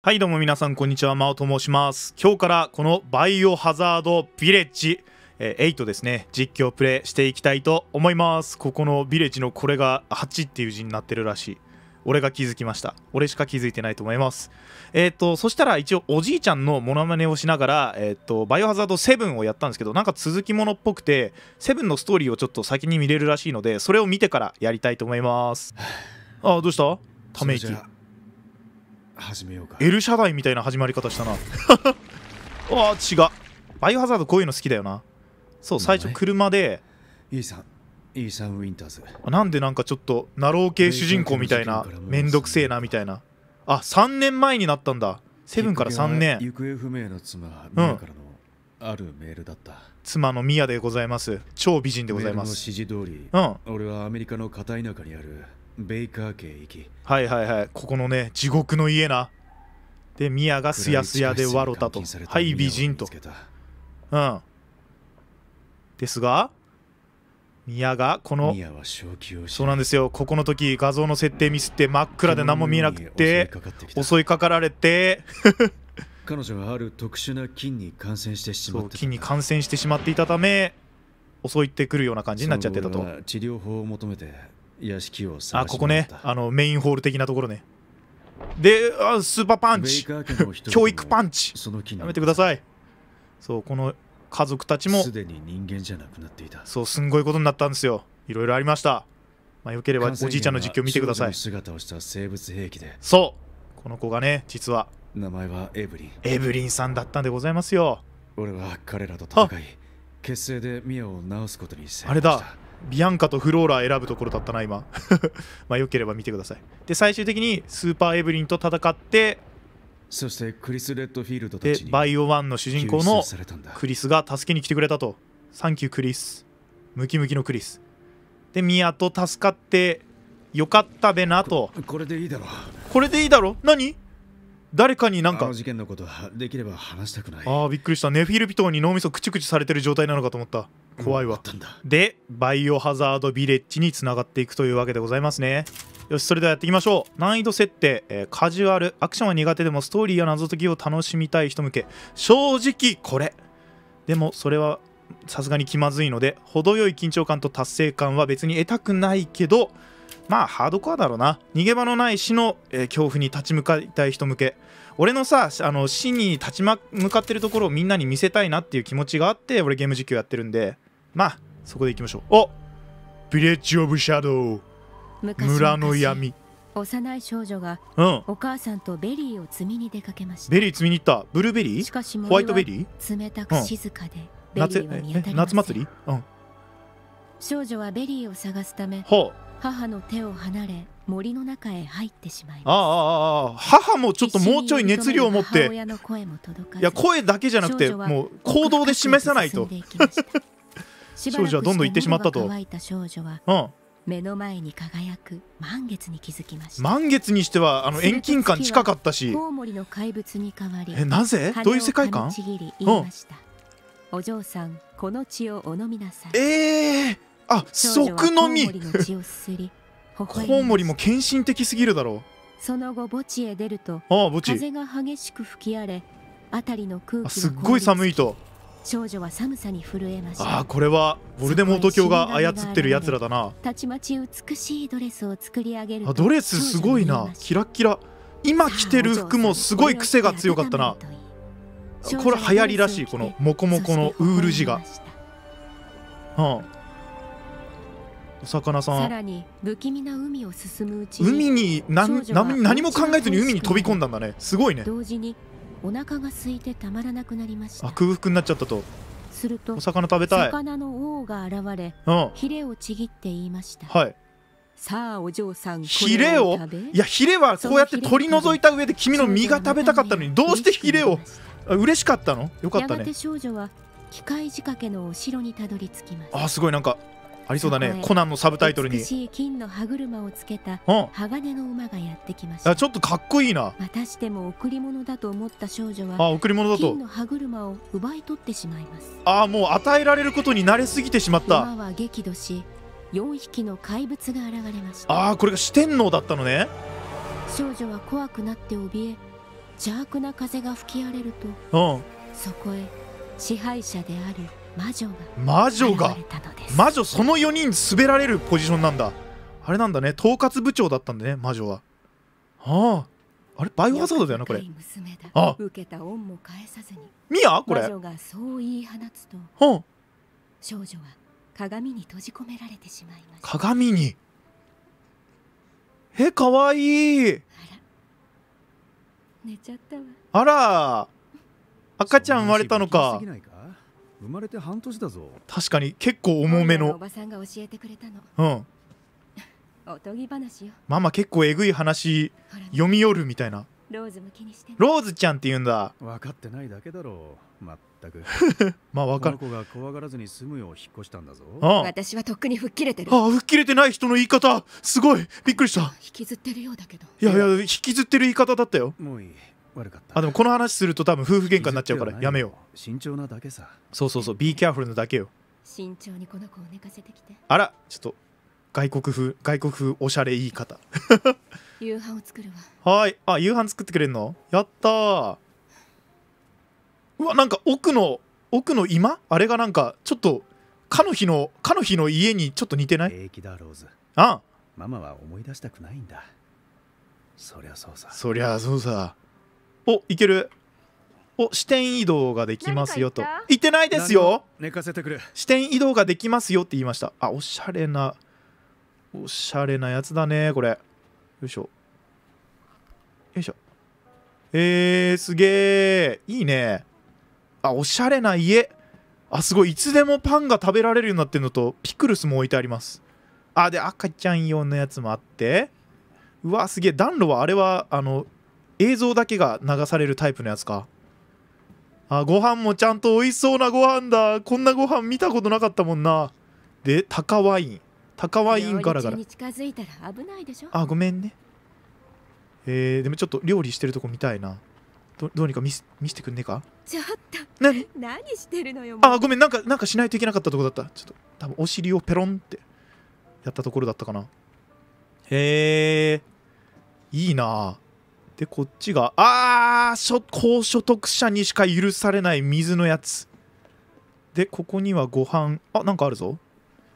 はいどうも皆さんこんにちは、まおと申します。今日からこのバイオハザードヴィレッジ、え8ですね、実況プレイしていきたいと思います。ここのヴィレッジのこれが8っていう字になってるらしい。俺が気づきました。俺しか気づいてないと思います。えっ、ー、と、そしたら一応おじいちゃんのモノマネをしながら、えっ、ー、と、バイオハザード7をやったんですけど、なんか続きものっぽくて、7のストーリーをちょっと先に見れるらしいので、それを見てからやりたいと思います。あ、どうしたため息。始めようかエルシャダイみたいな始まり方したな あ違うバイオハザードこういうの好きだよなそう最初車でイーサンイーサン・ウィンターズなんでなんかちょっとナロー系主人公みたいなめんどくせえなみたいなあ3年前になったんだセブンから3年行方不明の妻ミヤからのあるメールだった、うん、妻のミヤでございます超美人でございます指示通り、うん、俺はアメリカの片田舎にあるベイカー家行きはいはいはいここのね地獄の家なでミヤがすやすやで笑ったとはい美人とうんですが宮がこのそうなんですよここの時画像の設定ミスって真っ暗で何も見えなくて襲いかかられて 彼女はある特殊な菌に感染してしまって菌に感染してしまっていたため襲いってくるような感じになっちゃってたと治療法を求めて屋敷をあここねあのメインホール的なところねであスーパーパンチ教育パンチやめてくださいそうこの家族たちもすでに人間じゃなくなっていたそうすんごいことになったんですよいろいろありましたまあよければおじいちゃんの実況見てください姿をした生物兵器でそうこの子がね実は名前はエブリンエブリンさんだったんでございますよ俺は彼らと戦い結成でミアを治すことにしたあれだビアンカとフローラ選ぶところだったな今 まあよければ見てくださいで最終的にスーパーエブリンと戦ってそしてクリス・レッドフィールドでバイオワンの主人公のクリスが助けに来てくれたとサンキュークリスムキムキのクリスでミアと助かってよかったべなとこれでいいだろこれでいいだろ何誰かになんかあの事件のことはできれば話したくないああびっくりしたネフィルピトンに脳みそくちくちされてる状態なのかと思った怖いわ、うん、でバイオハザードビレッジにつながっていくというわけでございますねよしそれではやっていきましょう難易度設定、えー、カジュアルアクションは苦手でもストーリーや謎解きを楽しみたい人向け正直これでもそれはさすがに気まずいので程よい緊張感と達成感は別に得たくないけどまあハードコアだろうな逃げ場のない死の、えー、恐怖に立ち向かいたい人向け俺のさあの死に立ち、ま、向かってるところをみんなに見せたいなっていう気持ちがあって俺ゲーム実況やってるんでまあそこでいきましょうおビレッジ・オブ・シャドウ村の闇幼い少女が、うん、お母さんとベリーを摘みに出かけましたベリー摘みに行ったブルーベリーしかしホワイトベリー冷たく静かで、うん、夏祭り、うん、少女はベリーを探すためほう母の手を離れ森の中へ入ってしまいああああ母もちょっともうちょい熱量を持っていや声だけじゃなくてもう行動で示さないと 少女はどんどん行ってしまったと乾いた少女は、うん、目の前に輝く満月に気づきました満月にしてはあの遠近感近かったしコウモリの怪物に変わりえなぜどういう世界観ちぎり言いました、うん、お嬢さんこの血をお飲みなさいええーあ即飲み コウモリも献身的すぎるだろうその後墓地へ出るとああ墓地風が激しく吹き荒れ辺りの空気すっごい寒いと少女は寒さに震えましたあこれはボルデモート教が操ってるやつらだなたちまち美しいドレスを作り上げるあドレスすごいなキラキラ今着てる服もすごい癖が強かったなこれ流行りらしいこのモコモコのウール地がうんお魚さんさらに不気味な海を進むうちに海に何何何も考えずに海に飛び込んだんだねすごいね同時にお腹が空いてたまらなくなりましたあ空腹になっちゃったとするとお魚食べたい魚の王が現れ、うん、ヒレをちぎって言いましたはいさあお嬢さんヒレをいやヒレはこうやって取り除いた上で君の身が食べたかったのにどうしてヒレを嬉しかったのよかったねやがて少女は機械仕掛けのお城にたどり着きますあすごいなんかありそうだねコナンのサブタイトルにしい金の歯車をつけた鋼の馬がやってきました、うちょっとかっこいいなまたしても贈り物だと思った少女はあ贈り物だと金の歯車を奪い取ってしまいますあもう与えられることに慣れすぎてしまった馬は激怒し4匹の怪物が現れましたあこれが四天王だったのね少女は怖くなって怯え邪悪な風が吹き荒れると、うん、そこへ支配者である魔女が魔女その4人滑られるポジションなんだあれなんだね統括部長だったんだね魔女はあああれバイオハザードだよなこれあっミアこれ魔女がそう言い放つと、はあ、少女は鏡に閉じ込められてしまいま鏡にえかわいい寝ちゃったわあら赤ちゃん生まれたのか生まれて半年だぞ確かに結構重めのおばさんが教えてくれたのうんおとぎ話よママ結構えぐい話読み寄るみたいなローズも気にしてローズちゃんって言うんだ分かってないだけだろうまったく まあ分かる子が怖がらずに済むよう引っ越したんだぞあ私はとっくに吹っ切れてるああ吹っ切れてない人の言い方すごいびっくりした引きずってるようだけどいやいや引きずってる言い方だったよもういい悪かったあでもこの話すると多分夫婦喧嘩になっちゃうからやめよう慎重なだけさそうそうそう Be careful のだけよ慎重にこの子を寝かせてきてあらちょっと外国風外国風おしゃれいい方 夕飯を作るわはいあ夕飯作ってくれるのやったうわなんか奥の奥の今あれがなんかちょっとかの日のかの日の家にちょっと似てない平気だローズああママは思い出したくないんだそりゃそうさそりゃそうさおいけるお視点移動ができますよと言ってないですよ寝かせてくれ視点移動ができますよって言いましたあおしゃれなおしゃれなやつだねこれよいしょよいしょえー、すげえいいねあおしゃれな家あすごいいつでもパンが食べられるようになってるのとピクルスも置いてありますあで赤ちゃん用のやつもあってうわすげえ暖炉はあれはあの映像だけが流されるタイプのやつかあご飯もちゃんと美味しそうなご飯だこんなご飯見たことなかったもんなでカワインカワインガラガラあごめんねえー、でもちょっと料理してるとこ見たいなどどうにか見見せてくんねえかちょっと何何してるのよあごめんなんかなんかしないといけなかったとこだったちょっと多分お尻をペロンってやったところだったかなへえいいなあでこっちがあー高所得者にしか許されない水のやつでここにはご飯あなんかあるぞ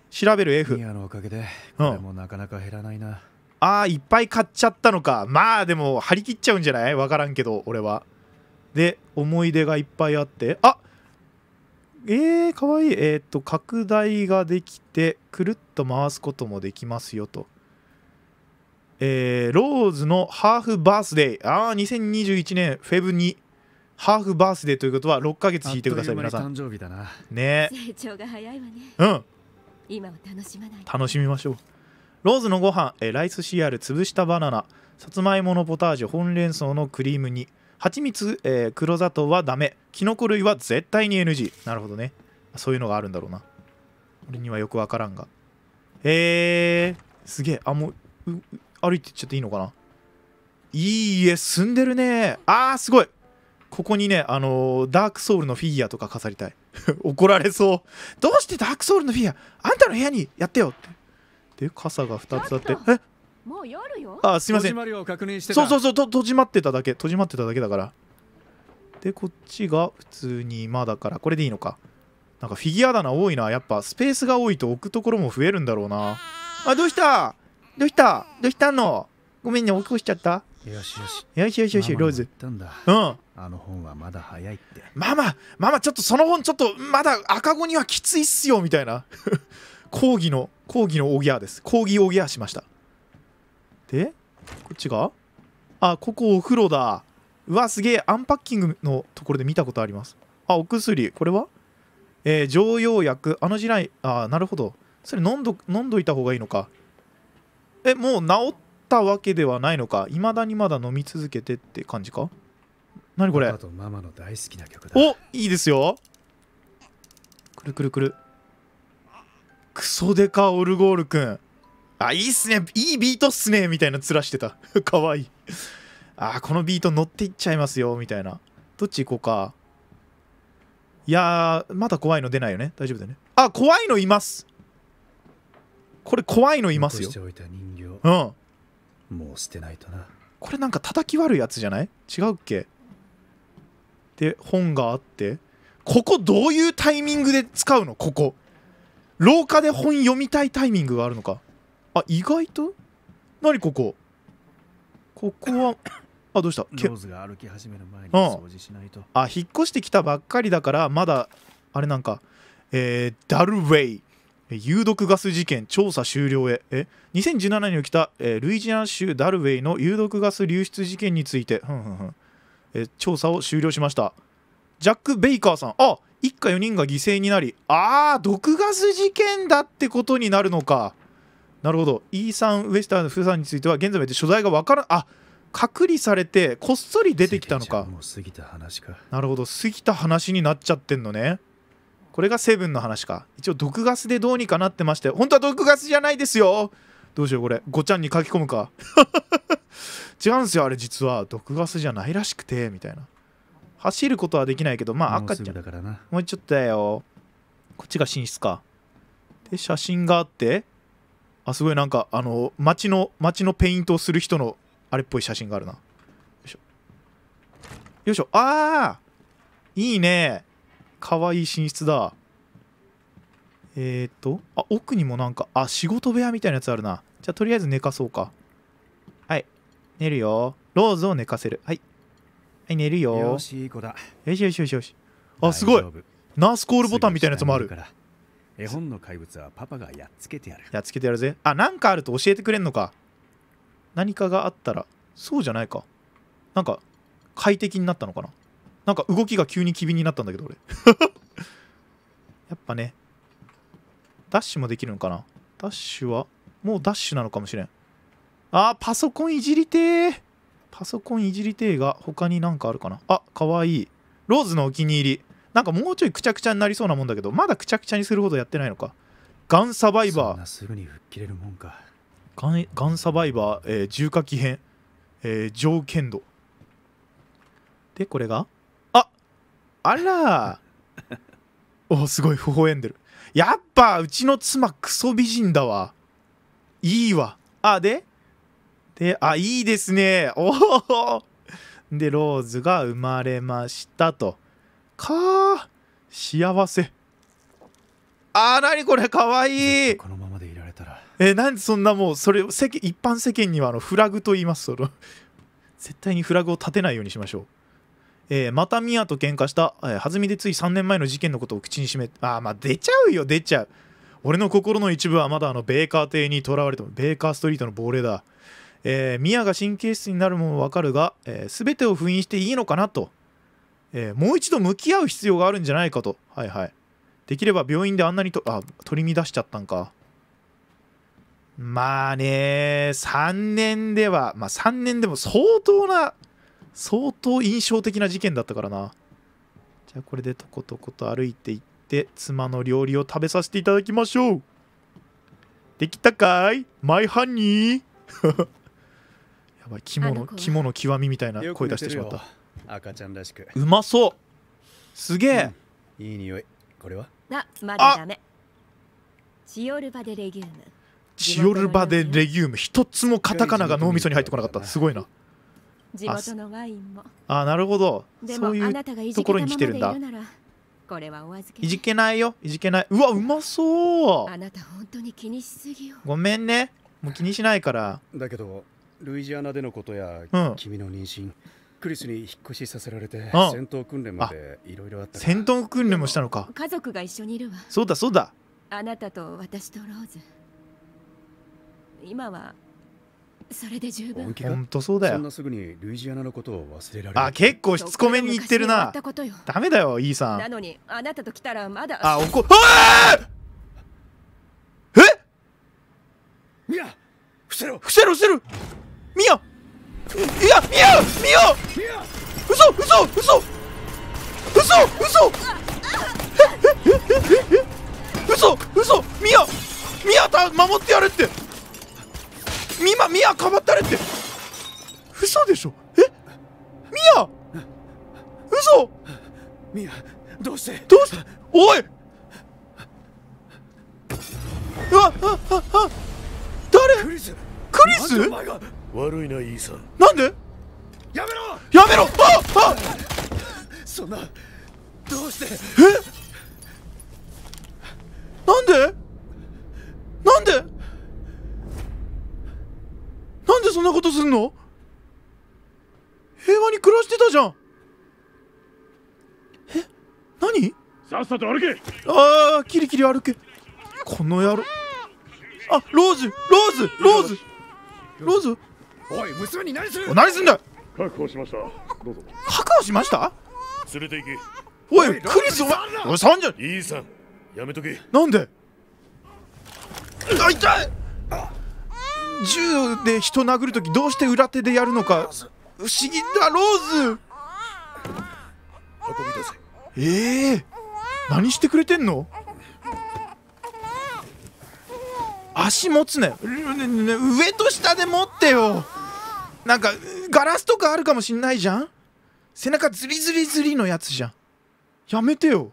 調べる F のおかげでこれもなかなか減らないな、うん、ああいっぱい買っちゃったのかまあでも張り切っちゃうんじゃないわからんけど俺はで思い出がいっぱいあってあえー、かわいいえー、っと拡大ができてくるっと回すこともできますよとえー、ローズのハーフバースデーああ2021年フェブにハーフバースデーということは6か月引いてください皆さん誕生日だなね成長が早いわねうん今は楽しまない楽しみましょうローズのご飯、えー、ライスシアル、潰したバナナさつまいものポタージュほんれん草のクリーム煮蜂蜜、えー、黒砂糖はダメきのこ類は絶対に NG なるほどねそういうのがあるんだろうな俺にはよくわからんがえー、すげえあもう歩いていっちゃっていいのかないい家住んでるねああすごいここにね、あのー、ダークソウルのフィギュアとか飾りたい。怒られそう。どうしてダークソウルのフィギュアあんたの部屋にやってよって。で、傘が2つあって。えもう夜よあ、すいません。そうそうそう、閉じまってただけ。閉じまってただけだから。で、こっちが普通に今だから、これでいいのか。なんかフィギュア棚多いな。やっぱスペースが多いと置くところも増えるんだろうな。あ、どうしたどうしたどうしたのごめんね、起こしちゃったよしよし。よしよしよし、ローズ。うん。あの本はまだ早いって。ママ、ママ、ちょっとその本、ちょっとまだ赤子にはきついっすよ、みたいな。講義の、講義のオギャーです。講義オギャーしました。で、こっちがあ、ここお風呂だ。うわ、すげえ。アンパッキングのところで見たことあります。あ、お薬。これはえー、常用薬。あの時代、あ、なるほど。それ飲んど、飲んどいた方がいいのか。えもう治ったわけではないのかいまだにまだ飲み続けてって感じか何これとママの大好きな曲だおいいですよくるくるくるクソデカオルゴールくんあいいっすねいいビートっすねみたいな面してた かわいいあこのビート乗っていっちゃいますよみたいなどっち行こうかいやまだ怖いの出ないよね大丈夫だよねあ怖いのいますこれ怖いのいますようんもう捨てないとなこれなんか叩き割るやつじゃない違うっけで本があってここどういうタイミングで使うのここ廊下で本読みたいタイミングがあるのかあ意外と何ここここはあどうしたローズが歩き始める前に掃除しないと、うん、あ引っ越してきたばっかりだからまだあれなんかえー、ダルウェイ有毒ガス事件調査終了へえ2017年に起きた、えー、ルイジアン州ダルウェイの有毒ガス流出事件について、ふんふんふんえ調査を終了しましたジャック・ベイカーさんあ一家4人が犠牲になりあー毒ガス事件だってことになるのかなるほどイーサン・ウェスターの不さんについては現在まで所在が分からんあ隔離されてこっそり出てきたのかもう過ぎた話かなるほど過ぎた話になっちゃってんのねこれがセブンの話か一応毒ガスでどうにかなってまして本当は毒ガスじゃないですよどうしようこれごちゃんに書き込むか 違うんですよあれ実は毒ガスじゃないらしくてみたいな走ることはできないけどまあ赤ちゃんもうちょっとだよこっちが寝室かで写真があってあすごいなんかあの街の街のペイントをする人のあれっぽい写真があるなよいしょよいしょああいいね可愛いい寝室だえー、っとあ奥にもなんかあ仕事部屋みたいなやつあるなじゃあとりあえず寝かそうかはい寝るよローズを寝かせるはいはい寝るよよしいい子だよしよしよしよしあすごいナースコールボタンみたいなやつもある絵本の怪物はパパがやっつけてやるやっつけてやるぜあなんかあると教えてくれんのか何かがあったらそうじゃないかなんか快適になったのかななんか動きが急に機敏になったんだけど俺 やっぱねダッシュもできるのかなダッシュはもうダッシュなのかもしれんあーパソコンいじりてーパソコンいじりてーが他になんかあるかなあかわいいローズのお気に入りなんかもうちょいくちゃくちゃになりそうなもんだけどまだくちゃくちゃにするほどやってないのかガンサバイバーすぐに吹っ切れるもんかガンガンサバイバー、えー、重火器編、えー、条件度でこれがあら おすごい微笑んでるやっぱうちの妻クソ美人だわいいわあでであいいですねおおでローズが生まれましたとかあ幸せあなにこれかわいいこのままでいられたらえなんでそんなもうそれ世間一般世間にはあのフラグと言いますその絶対にフラグを立てないようにしましょうえー、またミアと喧嘩した、えー、弾みでつい3年前の事件のことを口にしめああまあ出ちゃうよ出ちゃう俺の心の一部はまだあのベーカー邸にとらわれてもベーカーストリートの亡霊だえー、ミアが神経質になるもわかるが、えー、全てを封印していいのかなと、えー、もう一度向き合う必要があるんじゃないかとはいはいできれば病院であんなにとあ取り乱しちゃったんかまあね3年ではまあ3年でも相当な相当印象的な事件だったからな。じゃあこれでとことこと歩いていって、妻の料理を食べさせていただきましょう。できたかいマイハニーやばい、肝の、肝の極みみたいな声出してしまった。赤ちゃんらしく。うまそうすげえ、うん、いい匂い。これはな、まだダメ。チオルバでレギューム。チオルバでレギューム。一つもカタカナが脳みそに入ってこなかった。すごいな。地元のワインもあなるほどそういうところに来てるんだこれはお預けいじけないよいじけないうわうまそうあなた本当に気にしすぎよごめんねもう気にしないからだけどルイジアナでのことや、うん、君の妊娠クリスに引っ越しさせられて、うん、戦闘訓練までいろいろあった戦闘訓練もしたのか家族が一緒にいるわそうだそうだあなたと私とローズ今はそれで十分本当そうだよそんなすぐにルイジアナのことを忘れられあ結構しつこめに言ってるなダメだよイーさんなのにあなたと来たらまだあおこ えミヤ伏せろ伏せろ伏せろミヤいやミヤミヤ嘘嘘嘘嘘嘘嘘嘘ミヤミヤた守ってやれってミマミヤかばったれって嘘でしょえミヤ嘘ミヤどうしてどうしておいうわあああ誰クリスクリス悪いなイーサなんでやめろやめろああそんなどうしてえなんでなんでなんでそんなことすんの平和に暮らしてたじゃんえ何さっさと歩けああキリキリ歩けこの野郎あローズローズローズローズおい娘に何する何すんだ確保しましたどうぞ確保しました連れて行けおいクリスお前おいさんじゃいいさんやめとけなんであ痛いあ銃で人殴るときどうして裏手でやるのか不思議だローズせええー、何してくれてんの足持つね上と下で持ってよなんかガラスとかあるかもしんないじゃん背中ズリズリズリのやつじゃんやめてよ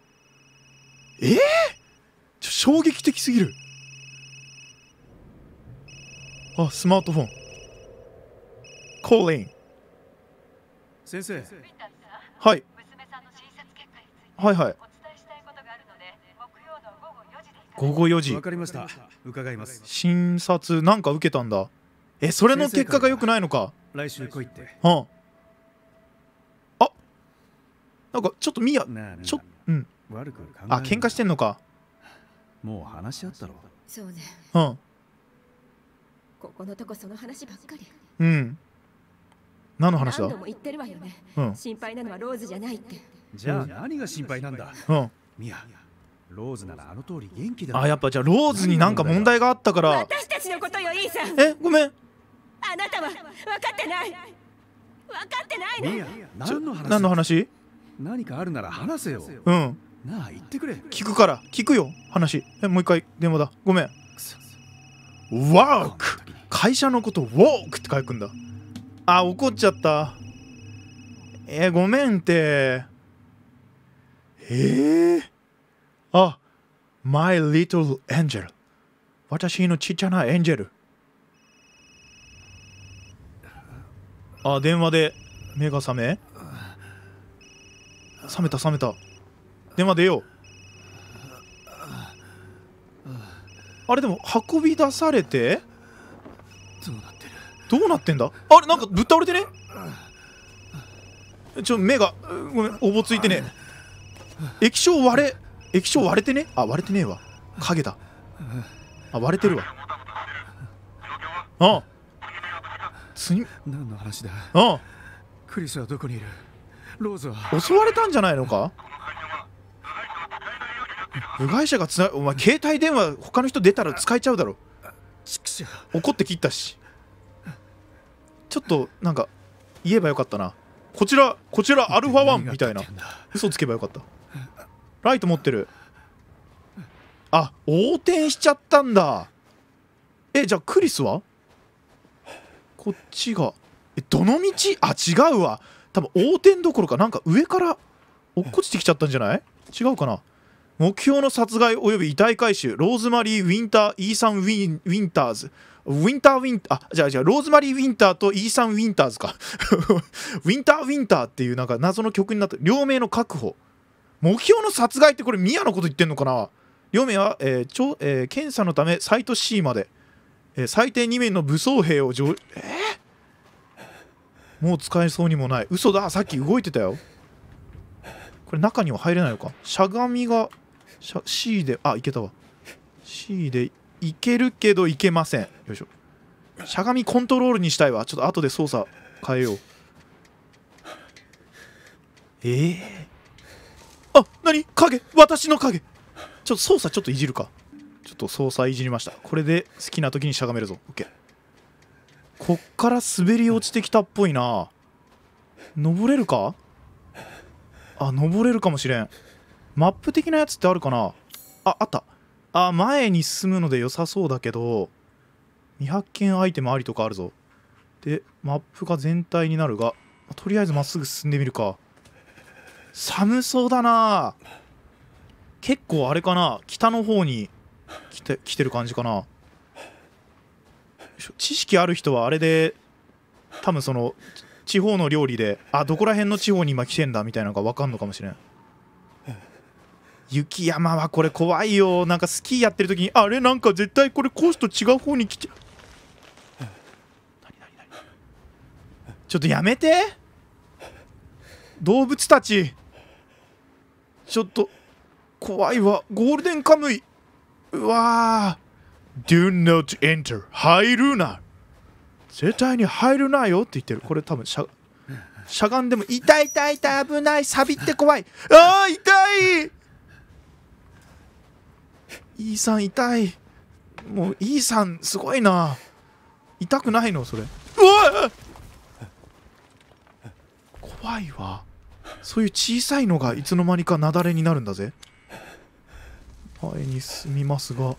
ええー、衝撃的すぎるあスマートフォン c a l l 先生はいはいはい午後4時わかりました伺います診察なんか受けたんだえそれの結果が良くないのか来週来いってうんあなんかちょっとみやちょっうんあ喧嘩してんのかもう話し合ったろそうねうんここのとこその話ばっかりうん何の話だ何度も言ってるわよね、うん、心配なのはローズじゃないってじゃあ何が心配なんだうんミアローズならあの通り元気だあやっぱじゃあローズになんか問題があったから私たちのことよイーさんえごめんあなたは分かってない分かってないのミア何の話何の話何かあるなら話せようんなあ言ってくれ聞くから聞くよ話えもう一回電話だごめんワーク会社のことをウォークって書くんだあ怒っちゃったえー、ごめんってえー、あ My little angel 私のちっちゃなエンジェルあ電話で目が覚め覚めた覚めた電話出ようあれでも運び出されてどうなってるどうなってんだあれなんかぶっ倒れてねちょ目がごめんおぼついてね液晶割れ液晶割れてねあ割れてねえわ影だあ割れてるわあつ何の話だあクリスはどこにいるローズは襲われたんじゃないのか部外者がつなお前携帯電話他の人出たら使えちゃうだろ 怒って切ったしちょっとなんか言えばよかったなこちらこちらアルファ1みたいな嘘つけばよかったライト持ってるあ横転しちゃったんだえじゃあクリスはこっちがえどの道あ違うわ多分横転どころかなんか上から落っこちてきちゃったんじゃない違うかな目標の殺害及び遺体回収ローズマリー・ウィンター・イーサン・ウィンウィンターズウィンター・ウィンター、あ、じゃあ、じゃあ、ローズマリー・ウィンターとイーサン・ウィンターズか。ウィンター・ウィンターっていうなんか謎の曲になって、両名の確保。目標の殺害ってこれ、ミのこと言ってんのかな両名は、えーちょえー、検査のため、サイト C まで、えー、最低2名の武装兵を上、えー、もう使えそうにもない。嘘だ、さっき動いてたよ。これ中には入れないのか。しゃがみが C であいけたわ C でいけるけどいけませんよいしょしゃがみコントロールにしたいわちょっと後で操作変えようええー、あ何影私の影ちょっと操作ちょっといじるかちょっと操作いじりましたこれで好きな時にしゃがめるぞ OK こっから滑り落ちてきたっぽいな登れるかあ登れるかもしれんマップ的なやつってあるかなあ、あった。あ、前に進むので良さそうだけど、未発見アイテムありとかあるぞ。で、マップが全体になるが、とりあえずまっすぐ進んでみるか。寒そうだな結構あれかな北の方に来て来てる感じかな知識ある人はあれで多分その地方の料理であどこら辺の地方に今来てんだみたいなのが分かんのかもしれん雪山はこれ怖いよなんかスキーやってる時にあれなんか絶対これコースと違う方に来ちゃうちょっとやめて動物たちちょっと怖いわゴールデンカムイうわー Do not enter 入るな絶対に入るなよって言ってるこれ多分しゃしゃがんでも痛い痛い痛い危ないサビって怖いあー痛い E さん痛いもうイーサンすごいな痛くないのそれうわ怖いわそういう小さいのがいつの間にか雪崩になるんだぜ前に進みますが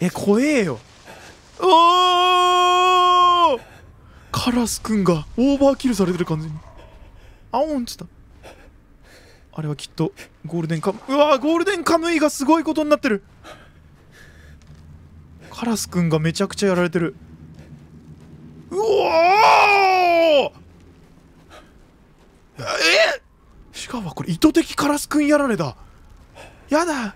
え怖えよおカラスくんがオーバーキルされてる感じにあおんちったあれはきっとゴールデンカムうわゴールデンカムイがすごいことになってるカラスくんがめちゃくちゃやられてるうおえしかもこれ意図的カラスくんやられだやだやだ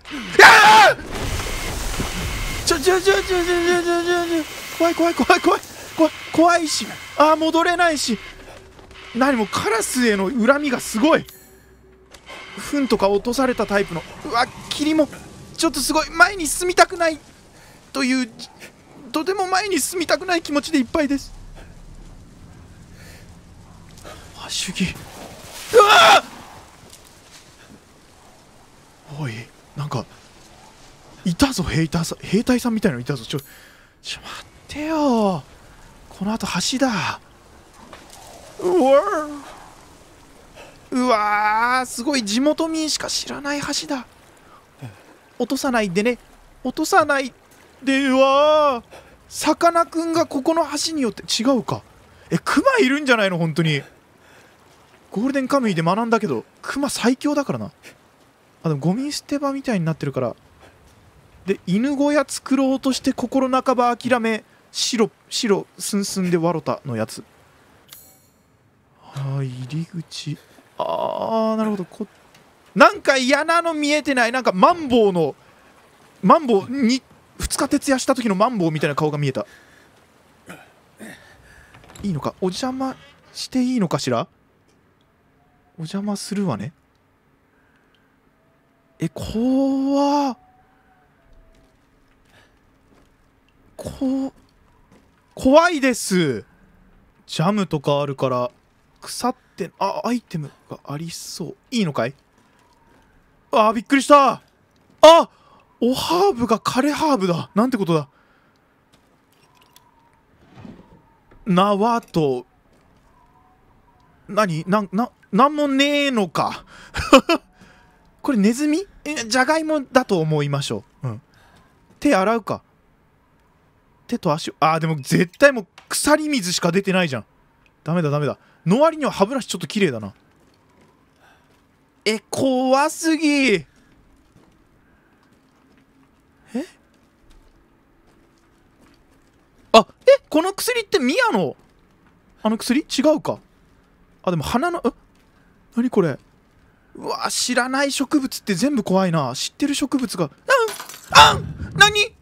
ちょちょちょちょちょちょちょ怖い怖い怖い怖い怖い怖いしああ戻れないし何もカラスへの恨みがすごい糞とか落とされたタイプのうわ霧もちょっとすごい前に進みたくないというとても前に進みたくない気持ちでいっぱいですあ主義うわおいなんかいたぞ兵隊さん兵隊さんみたいなのいたぞちょちょ待ってよこのあと橋だうわうわーすごい地元民しか知らない橋だ落とさないでね落とさないではさかなクンがここの橋によって違うかえクマいるんじゃないの本当にゴールデンカムイで学んだけどクマ最強だからなあでもゴミ捨て場みたいになってるからで犬小屋作ろうとして心半ば諦め白白すんすんでわろたのやつあ入り口ああなるほどこなんか嫌なの見えてないなんかマンボウのマンボウに2日徹夜した時のマンボウみたいな顔が見えたいいのかお邪魔していいのかしらお邪魔するわねえ怖っこ怖いですジャムとかあるから腐ってあアイテムがありそういいのかいあびっくりしたあおハーブが枯れハーブだなんてことだ縄と何なななんもねえのか これネズミじゃがいもだと思いましょう、うん、手洗うか手と足あでも絶対もう腐り水しか出てないじゃんダメだダメだの割には歯ブラシちょっと綺麗だなえ怖すぎえあえこの薬ってミヤのあの薬違うかあでも鼻のえ何これうわ知らない植物って全部怖いな知ってる植物があんあん何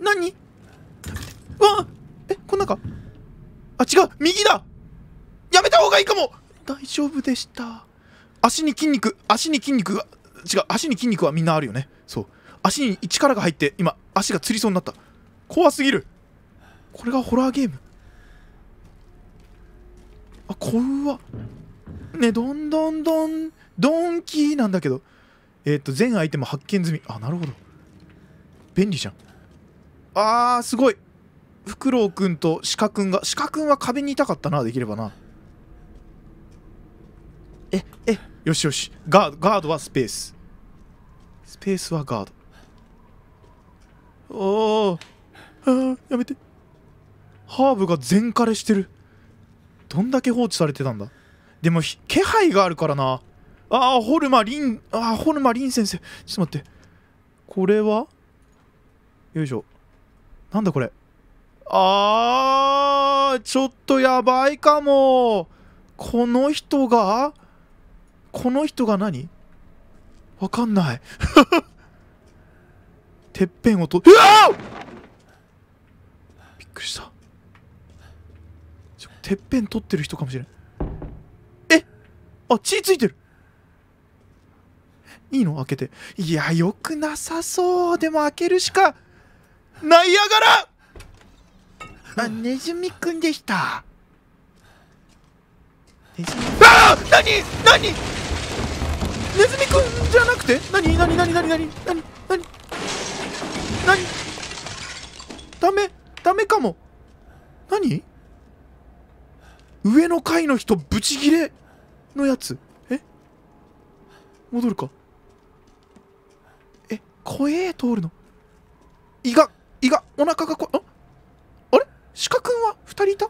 何わえこんなかあ、違う右だやめた方がいいかも大丈夫でした。足に筋肉、足に筋肉が、違う、足に筋肉はみんなあるよね。そう。足に力が入って、今、足がつりそうになった。怖すぎる。これがホラーゲーム。あ、うわ。ね、どんどんどん、ドンキーなんだけど。えっ、ー、と、全アイテム発見済み。あ、なるほど。便利じゃん。あー、すごい。フクロウくんと鹿くんが鹿くんは壁にいたかったなできればなええよしよしガードガードはスペーススペースはガードおおやめてハーブが全枯れしてるどんだけ放置されてたんだでも気配があるからなああホルマリンああホルマリン先生ちょっと待ってこれはよいしょなんだこれあー、ちょっとやばいかも。この人がこの人が何わかんない。てっぺんをと、うわびっくりした。てっぺん取ってる人かもしれん。えあ、血ついてるいいの開けて。いや、よくなさそう。でも開けるしか、ないやがらあネズミくんでしたネズミあなになにネズミくんじゃなくてなになになになになになになになにダメダメかもなに上の階の人ブチギレのやつえ戻るかえ怖え通るの胃が胃がお腹がこん鹿くんは2人いた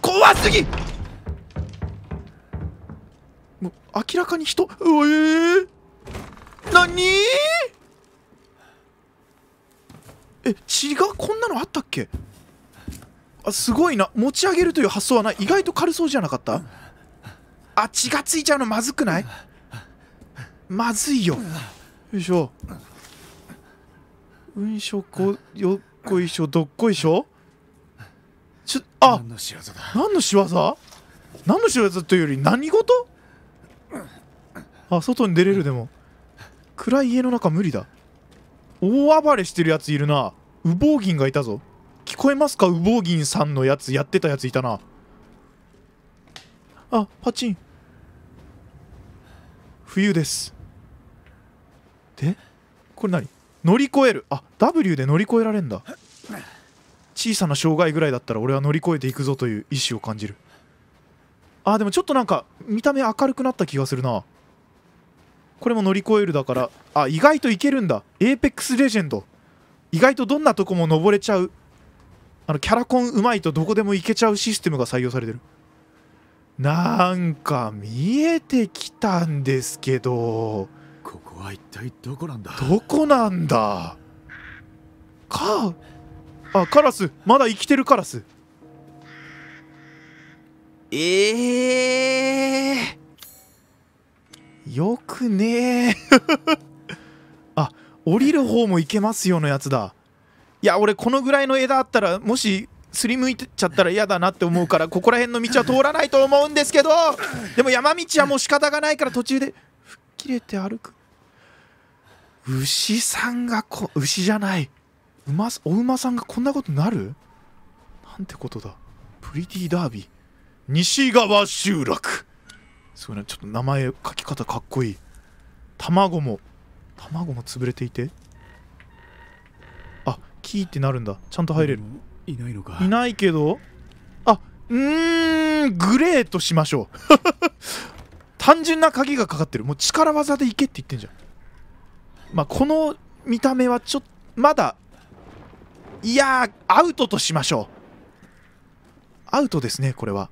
怖すぎもう明らかに人うえー、何え血がこんなのあったっけあすごいな持ち上げるという発想はない意外と軽そうじゃなかったあ血がついちゃうのまずくないまずいよよいしょうんしょこよっこいしょどっこいしょちょあ何の仕業だ何の仕業何の仕業というより何事あ外に出れるでも暗い家の中無理だ大暴れしてるやついるな羽毛銀がいたぞ聞こえますか羽毛銀さんのやつやってたやついたなあパチン冬ですでこれ何乗り越えるあ W で乗り越えられんだ小さな障害ぐらいだったら俺は乗り越えていくぞという意志を感じるあーでもちょっとなんか見た目明るくなった気がするなこれも乗り越えるだからあ意外といけるんだエーペックスレジェンド意外とどんなとこも登れちゃうあのキャラコンうまいとどこでもいけちゃうシステムが採用されてるなんか見えてきたんですけどここは一体どこなんだどこなんだかあカラスまだ生きてるカラスええー、よくねえ あ降りる方もいけますよのやつだいや俺このぐらいの枝あったらもしすりむいてちゃったら嫌だなって思うからここら辺の道は通らないと思うんですけどでも山道はもう仕方がないから途中で吹っ切れて歩く牛さんがこ牛じゃないま、お馬さんがこんなことなるなんてことだプリティダービー西側集落すごいなちょっと名前書き方かっこいい卵も卵も潰れていてあキーってなるんだちゃんと入れるいないのかいないけどあうんグレーとしましょう 単純な鍵がかかってるもう力技でいけって言ってんじゃんまあこの見た目はちょっとまだいやー、アウトとしましょう。アウトですね、これは。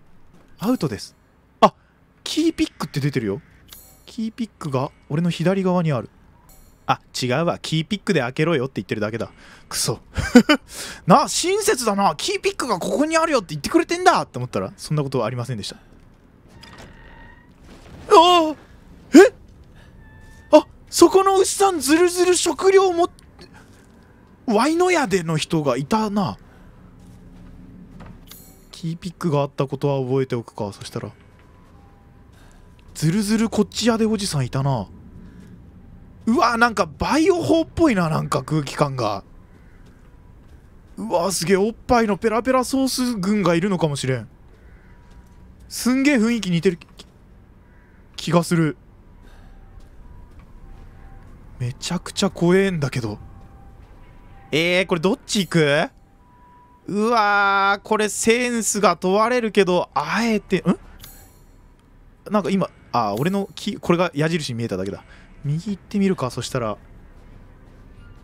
アウトです。あ、キーピックって出てるよ。キーピックが俺の左側にある。あ、違うわ。キーピックで開けろよって言ってるだけだ。くそ。な、親切だな。キーピックがここにあるよって言ってくれてんだって思ったら、そんなことはありませんでした。ああえあそこの牛さんずるずる食料持ってワイノヤでの人がいたなキーピックがあったことは覚えておくかそしたらずるずるこっち屋でおじさんいたなうわなんかバイオ法っぽいななんか空気感がうわすげえおっぱいのペラペラソース群がいるのかもしれんすんげえ雰囲気似てる気がするめちゃくちゃ怖えんだけどえー、これどっち行くうわー、これセンスが問われるけど、あえて、んなんか今、あ、俺の木、これが矢印に見えただけだ。右行ってみるか、そしたら。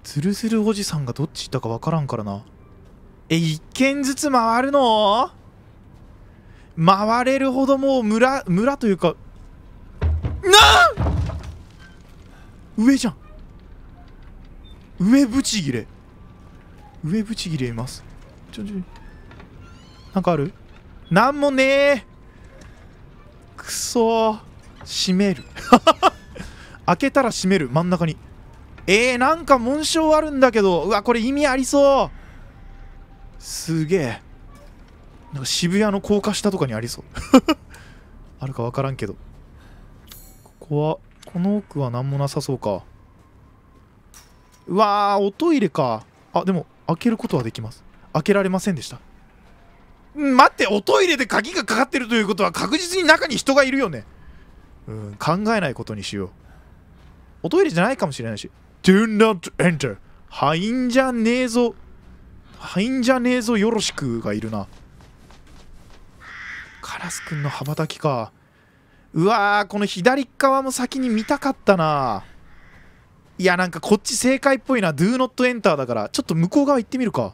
ズルズルおじさんがどっち行ったかわからんからな。え、一軒ずつ回るの回れるほどもう村、村というか、なあ上じゃん。上ブチ切れ。上ブチギますちょちょなんかあるなんもねえくそ閉める 開けたら閉める真ん中にえー、なんか紋章あるんだけどうわこれ意味ありそうすげえなんか渋谷の高架下とかにありそう あるか分からんけどここはこの奥は何もなさそうかうわーおトイレかあでも開けることはできます開けられませんでした待っておトイレで鍵がかかってるということは確実に中に人がいるよねうん考えないことにしようおトイレじゃないかもしれないし Do not enter 入んじゃねえぞ入んじゃねえぞよろしくがいるなカラスくんの羽ばたきかうわーこの左側も先に見たかったないやなんかこっち正解っぽいな Do not enter だからちょっと向こう側行ってみるか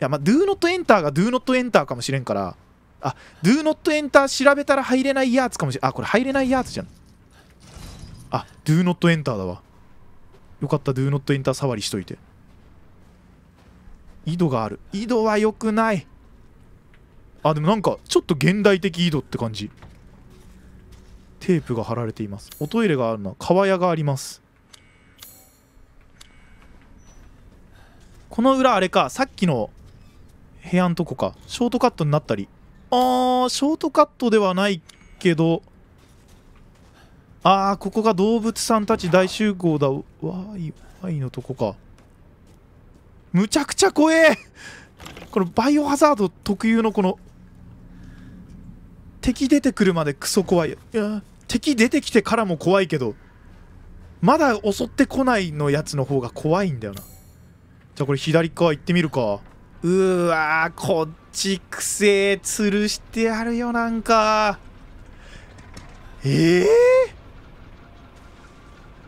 いやまあ Do not enter が Do not enter かもしれんからあ Do not enter 調べたら入れないやつかもしれんあこれ入れないやつじゃんあ Do not enter だわよかった Do not enter 触りしといて井戸がある井戸は良くないあでもなんかちょっと現代的井戸って感じテープが貼られていますおトイレがあるな川屋がありますこの裏あれかさっきの部屋んとこかショートカットになったりあーショートカットではないけどあーここが動物さんたち大集合だわーいわいのとこかむちゃくちゃ怖えこのバイオハザード特有のこの敵出てくるまでクソ怖いいや敵出てきてからも怖いけどまだ襲ってこないのやつの方が怖いんだよなじゃあこれ左か行ってみるかうわこっちくせえ吊るしてあるよなんかええ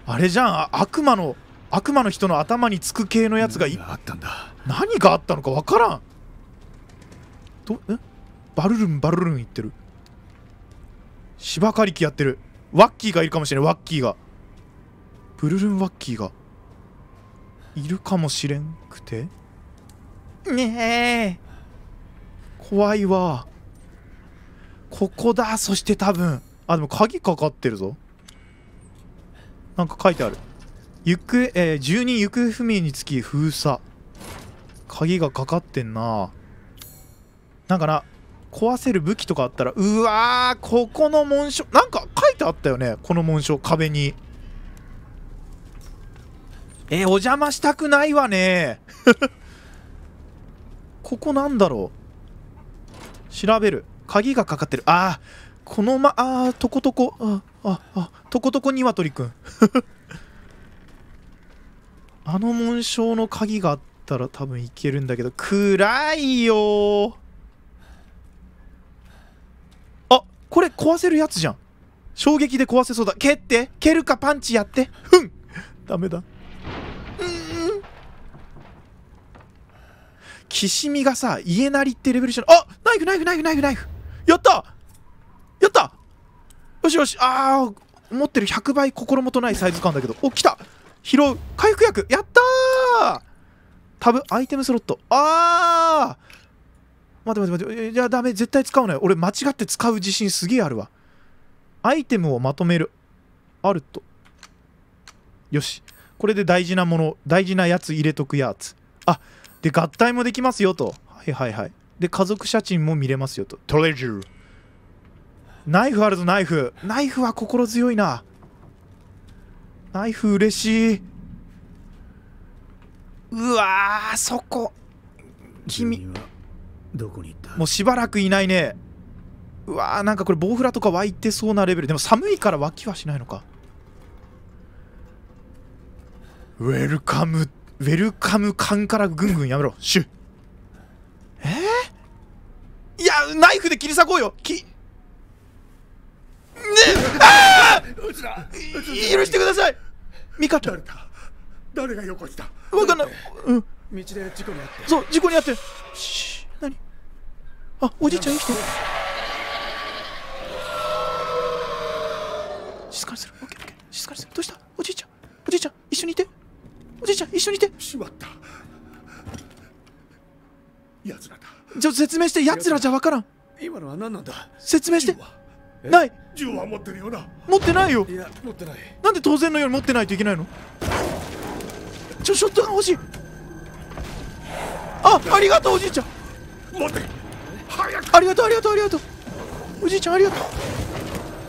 ー、あれじゃん悪魔の悪魔の人の頭につく系のやつがいあったんだ何があったのか分からんどえバルルンバルルン言ってる芝刈り機やってるワッキーがいるかもしれないワッキーがブルルンワッキーがいるかもしれんくてねえ怖いわここだそして多分あでも鍵かかってるぞなんか書いてある行方、えー、住人行方不明につき封鎖鍵がかかってんななんかな壊せる武器とかあったらうわーここの紋章なんか書いてあったよねこの紋章壁にえー、お邪魔したくないわね ここなんだろう調べる鍵がかかってるああこのまああとことこあああとことこニワトリくん あの紋章の鍵があったら多分いけるんだけど暗いよあこれ壊せるやつじゃん衝撃で壊せそうだ蹴って蹴るかパンチやってふんダメだきしみがさ、家なりってレベルじゃん。あナイフナイフナイフナイフナイフやったやったよしよし、あー、持ってる100倍心もとないサイズ感だけど。お、来た拾う。回復薬やったータブ、アイテムスロット。あー待て待て待て。いや、ダメ。絶対使うなよ。俺、間違って使う自信すげえあるわ。アイテムをまとめる。あると。よし。これで大事なもの、大事なやつ入れとくやつ。あ、で合体もできますよとはいはいはいで家族写真も見れますよとトレジューナイフあるぞナイフナイフは心強いなナイフ嬉しいうわーそこ君どこに行ったもうしばらくいないねうわーなんかこれボウフラとか湧いてそうなレベルでも寒いから湧きはしないのかウェルカムウェルカム感からぐんぐんやめろシュえー、いやナイフで切り裂こうよきねああ許してください味方誰か誰がよこしたかんない、うん、道で事故にあってそう事故にあってあおじいちゃん生きてる静かにするオッケーオッケー静かにするどうしたおじいちゃんおじいちゃん一緒にいておじいちゃん一緒にいてしまった奴らだじゃ説明して奴らじゃ分からん今のは何なんだ説明してない銃は持ってるよな持ってないよいや持ってないなんで当然のように持ってないといけないのちょショットガン欲しいあありがとうおじいちゃん持って早くありがとうありがとうありがとうおじいちゃんありがとう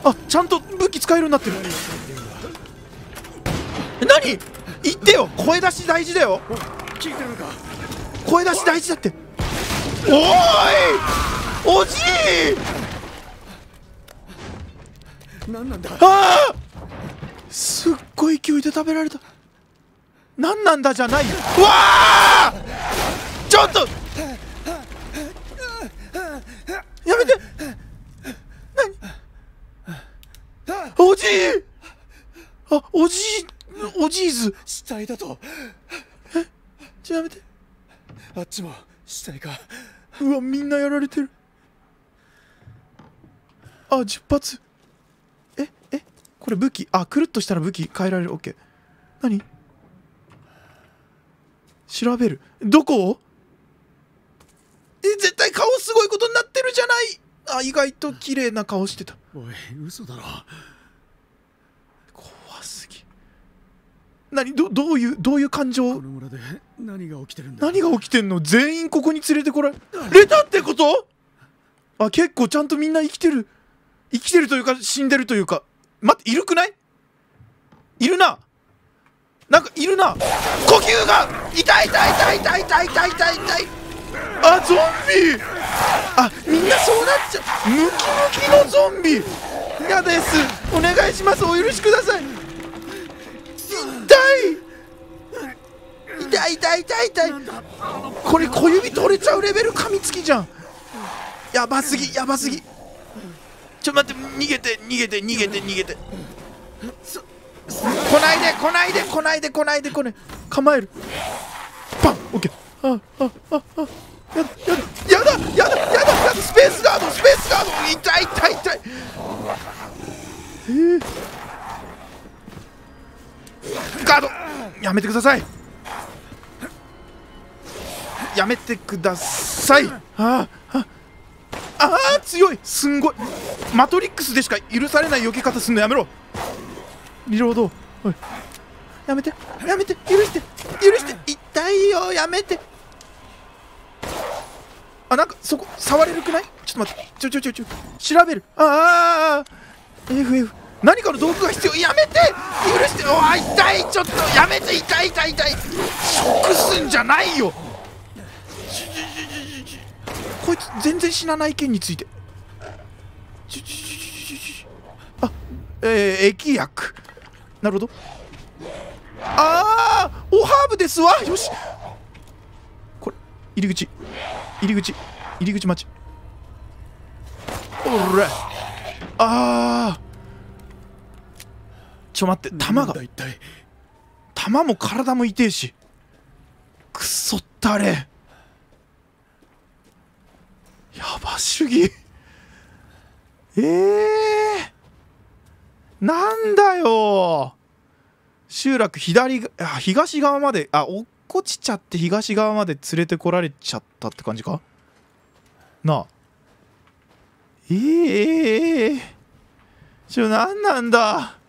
あちゃんと武器使えるようになってる何言ってよ声出し大事だよ聞いてるか声出し大事だっておいおじいんなんだああすっごい勢いで食べられた何なんだじゃないよわあちょっとやめてにおじいあおじいおじいず死体だとえやめてあっちも死体かうわみんなやられてるあ10発ええこれ武器あくるっとしたら武器変えられるオッケー何調べるどこをえ絶対顔すごいことになってるじゃないあ意外と綺麗な顔してたおい嘘だろ何どどういうどういう感情何が起きてるんだ何が起きてんの全員ここに連れてこられたってことあ結構ちゃんとみんな生きてる生きてるというか死んでるというか待っているくないいるななんかいるな呼吸が痛い痛い痛い痛い痛い痛い痛い痛いあゾンビあみんなそうなっちゃうムキムキのゾンビ嫌ですお願いしますお許しください痛い痛い痛い痛いこれ小指取れちゃうレベル噛みつきじゃんやばすぎやばすぎちょっと待って逃げて逃げて逃げて逃げて来ないで来ないで来ないで来ないで来ない構えるパンオッケーああああやだやだやだやだやだスペースガードスペースガード痛い痛い痛いえーガードやめてくださいやめてくださいああああ強いすんごいマトリックスでしか許されない避け方すんのやめろリロードやめてやめて許して許して痛いよやめてあなんかそこ触れるくないちょっと待ってちょちょちょちょ調べるああああ FF 何かの道具が必要やめて許しておあ痛いちょっとやめて痛い痛い痛い食すんじゃないよこいつ全然死なない件についてあえー、液薬なるほどああおハーブですわよしこれ入り口入り口入り口待ちおらああちょ待って弾が弾も体も痛えしくそったれやば主義ええー、なんだよ集落左あ東側まであ落っこちちゃって東側まで連れてこられちゃったって感じかなあええー、ちょ何なんだ